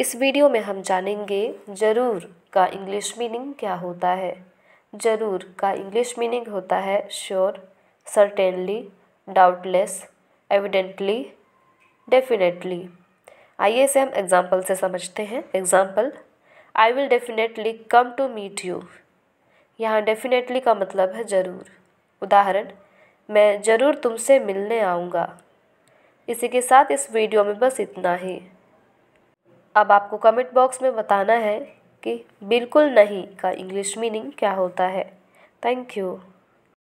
इस वीडियो में हम जानेंगे ज़रूर का इंग्लिश मीनिंग क्या होता है ज़रूर का इंग्लिश मीनिंग होता है sure certainly doubtless evidently definitely आइए इसे हम एग्ज़ाम्पल से समझते हैं example I will definitely come to meet you यहाँ डेफिनेटली का मतलब है ज़रूर उदाहरण मैं ज़रूर तुमसे मिलने आऊँगा इसी के साथ इस वीडियो में बस इतना ही अब आपको कमेंट बॉक्स में बताना है कि बिल्कुल नहीं का इंग्लिश मीनिंग क्या होता है थैंक यू